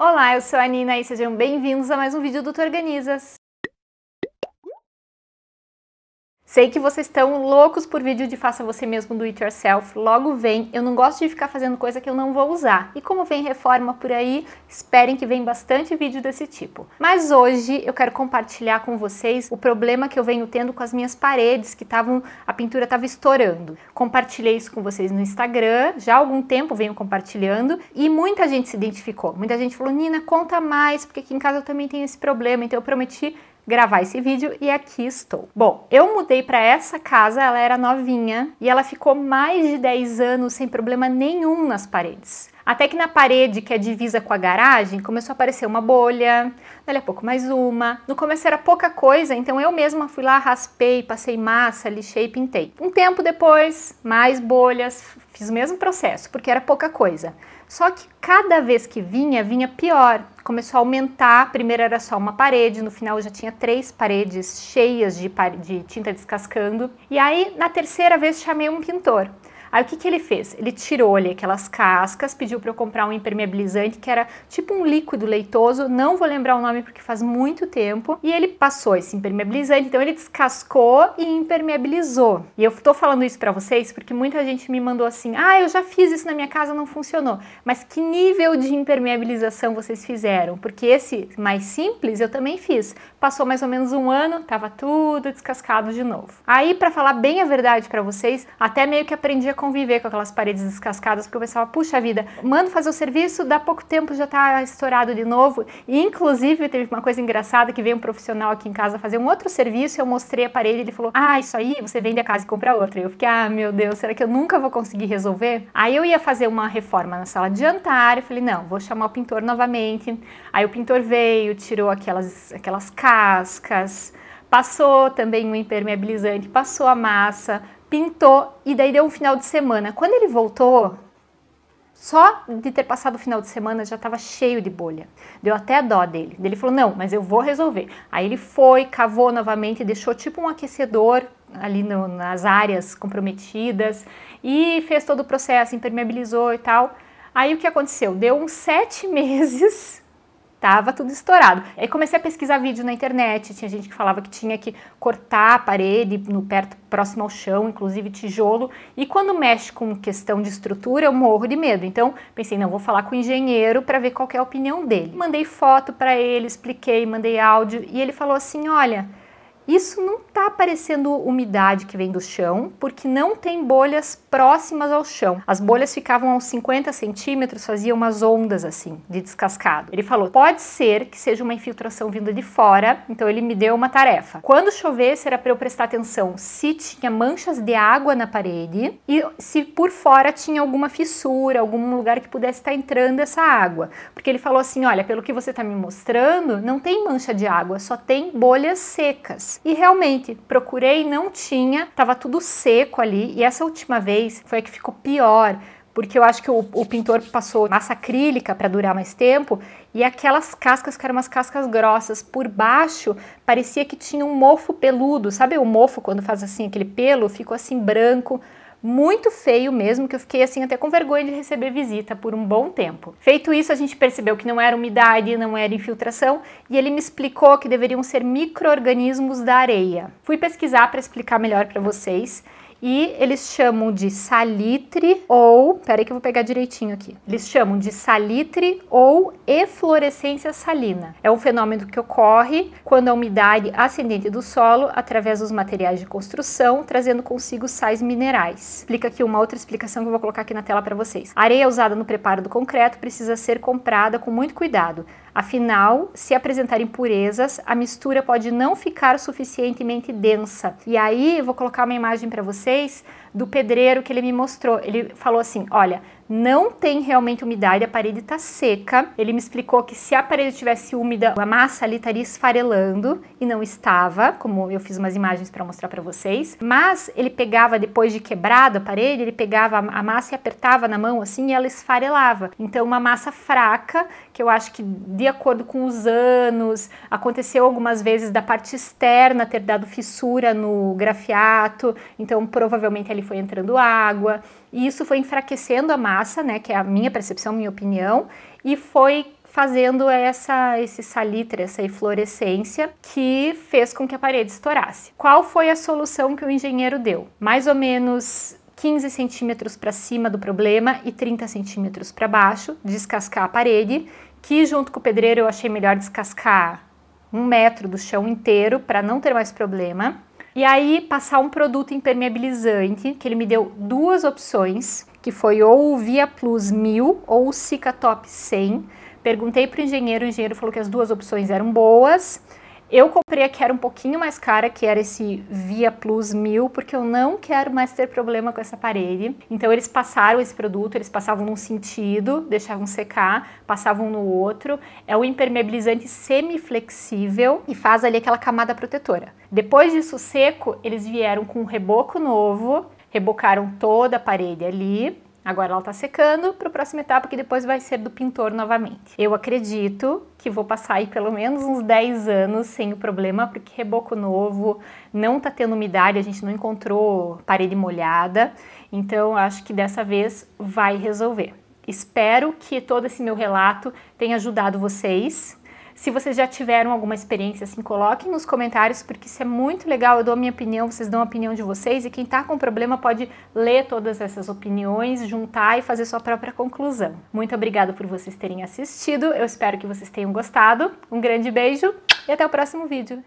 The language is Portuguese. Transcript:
Olá, eu sou a Nina e sejam bem-vindos a mais um vídeo do Tu Organizas. Sei que vocês estão loucos por vídeo de faça você mesmo do it yourself. Logo vem, eu não gosto de ficar fazendo coisa que eu não vou usar. E como vem reforma por aí, esperem que vem bastante vídeo desse tipo. Mas hoje eu quero compartilhar com vocês o problema que eu venho tendo com as minhas paredes que estavam a pintura estava estourando. Compartilhei isso com vocês no Instagram, já há algum tempo venho compartilhando e muita gente se identificou. Muita gente falou: "Nina, conta mais, porque aqui em casa eu também tenho esse problema". Então eu prometi gravar esse vídeo e aqui estou. Bom, eu mudei para essa casa, ela era novinha e ela ficou mais de 10 anos sem problema nenhum nas paredes. Até que na parede que é divisa com a garagem começou a aparecer uma bolha, dali a pouco mais uma. No começo era pouca coisa, então eu mesma fui lá, raspei, passei massa, lixei e pintei. Um tempo depois, mais bolhas, fiz o mesmo processo, porque era pouca coisa. Só que cada vez que vinha, vinha pior. Começou a aumentar. Primeiro era só uma parede, no final eu já tinha três paredes cheias de, de tinta descascando. E aí, na terceira vez, chamei um pintor. Aí o que, que ele fez? Ele tirou ali aquelas cascas, pediu para eu comprar um impermeabilizante que era tipo um líquido leitoso, não vou lembrar o nome porque faz muito tempo, e ele passou esse impermeabilizante, então ele descascou e impermeabilizou. E eu tô falando isso para vocês porque muita gente me mandou assim: "Ah, eu já fiz isso na minha casa, não funcionou". Mas que nível de impermeabilização vocês fizeram? Porque esse mais simples eu também fiz. Passou mais ou menos um ano, tava tudo descascado de novo. Aí para falar bem a verdade para vocês, até meio que aprendi a conviver com aquelas paredes descascadas, porque eu pensava, puxa vida, mando fazer o serviço, dá pouco tempo já está estourado de novo. E, inclusive, teve uma coisa engraçada que veio um profissional aqui em casa fazer um outro serviço, eu mostrei a parede, ele falou, ah, isso aí, você vende a casa e compra outra. Eu fiquei, ah, meu Deus, será que eu nunca vou conseguir resolver? Aí eu ia fazer uma reforma na sala de jantar, eu falei, não, vou chamar o pintor novamente. Aí o pintor veio, tirou aquelas, aquelas cascas, passou também um impermeabilizante, passou a massa, pintou e daí deu um final de semana. Quando ele voltou, só de ter passado o final de semana já estava cheio de bolha. Deu até dó dele. Ele falou: Não, mas eu vou resolver. Aí ele foi, cavou novamente, deixou tipo um aquecedor ali no, nas áreas comprometidas e fez todo o processo, impermeabilizou e tal. Aí o que aconteceu? Deu uns sete meses Tava tudo estourado. Aí comecei a pesquisar vídeo na internet, tinha gente que falava que tinha que cortar a parede no perto próximo ao chão, inclusive tijolo. E quando mexe com questão de estrutura, eu morro de medo. Então, pensei, não, vou falar com o engenheiro para ver qual é a opinião dele. Mandei foto para ele, expliquei, mandei áudio e ele falou assim: "Olha, isso não está parecendo umidade que vem do chão, porque não tem bolhas próximas ao chão. As bolhas ficavam a uns 50 centímetros, faziam umas ondas assim, de descascado. Ele falou: pode ser que seja uma infiltração vinda de fora, então ele me deu uma tarefa. Quando chovesse, era para eu prestar atenção se tinha manchas de água na parede e se por fora tinha alguma fissura, algum lugar que pudesse estar tá entrando essa água. Porque ele falou assim: olha, pelo que você está me mostrando, não tem mancha de água, só tem bolhas secas. E realmente, procurei, não tinha, tava tudo seco ali. E essa última vez foi a que ficou pior porque eu acho que o, o pintor passou massa acrílica para durar mais tempo e aquelas cascas que eram umas cascas grossas por baixo parecia que tinha um mofo peludo, sabe o mofo quando faz assim aquele pelo, ficou assim branco muito feio mesmo, que eu fiquei assim até com vergonha de receber visita por um bom tempo. Feito isso, a gente percebeu que não era umidade, não era infiltração, e ele me explicou que deveriam ser micro da areia. Fui pesquisar para explicar melhor para vocês e eles chamam de salitre ou, peraí que eu vou pegar direitinho aqui, eles chamam de salitre ou eflorescência salina. É um fenômeno que ocorre quando a umidade ascendente do solo através dos materiais de construção, trazendo consigo sais minerais. Explica aqui uma outra explicação que eu vou colocar aqui na tela para vocês. A areia usada no preparo do concreto precisa ser comprada com muito cuidado. Afinal, se apresentarem impurezas, a mistura pode não ficar suficientemente densa. E aí, vou colocar uma imagem para vocês do pedreiro que ele me mostrou. Ele falou assim: olha, não tem realmente umidade, a parede está seca. Ele me explicou que se a parede estivesse úmida, a massa ali estaria esfarelando e não estava, como eu fiz umas imagens para mostrar para vocês. Mas ele pegava depois de quebrada a parede, ele pegava a massa e apertava na mão assim e ela esfarelava. Então uma massa fraca, que eu acho que de acordo com os anos, aconteceu algumas vezes da parte externa ter dado fissura no grafiato, então provavelmente ali foi entrando água e isso foi enfraquecendo a massa, né, que é a minha percepção, minha opinião, e foi fazendo essa esse salitre, essa eflorescência que fez com que a parede estourasse. Qual foi a solução que o engenheiro deu? Mais ou menos 15 centímetros para cima do problema e 30 centímetros para baixo, descascar a parede, que junto com o pedreiro eu achei melhor descascar um metro do chão inteiro para não ter mais problema. E aí passar um produto impermeabilizante, que ele me deu duas opções, que foi ou o Via Plus 1000 ou o Cica Top 100. Perguntei para o engenheiro, o engenheiro falou que as duas opções eram boas. Eu comprei a que era um pouquinho mais cara, que era esse Via Plus 1000, porque eu não quero mais ter problema com essa parede. Então eles passaram esse produto, eles passavam num sentido, deixavam secar, passavam no outro. É um impermeabilizante semi-flexível e faz ali aquela camada protetora. Depois disso seco, eles vieram com um reboco novo, rebocaram toda a parede ali Agora ela está secando para a próxima etapa que depois vai ser do pintor novamente. Eu acredito que vou passar aí pelo menos uns 10 anos sem o problema, porque reboco novo, não está tendo umidade, a gente não encontrou parede molhada, então acho que dessa vez vai resolver. Espero que todo esse meu relato tenha ajudado vocês se vocês já tiveram alguma experiência, assim, coloquem nos comentários, porque isso é muito legal. Eu dou a minha opinião, vocês dão a opinião de vocês e quem está com problema pode ler todas essas opiniões, juntar e fazer sua própria conclusão. Muito obrigada por vocês terem assistido. Eu espero que vocês tenham gostado. Um grande beijo e até o próximo vídeo.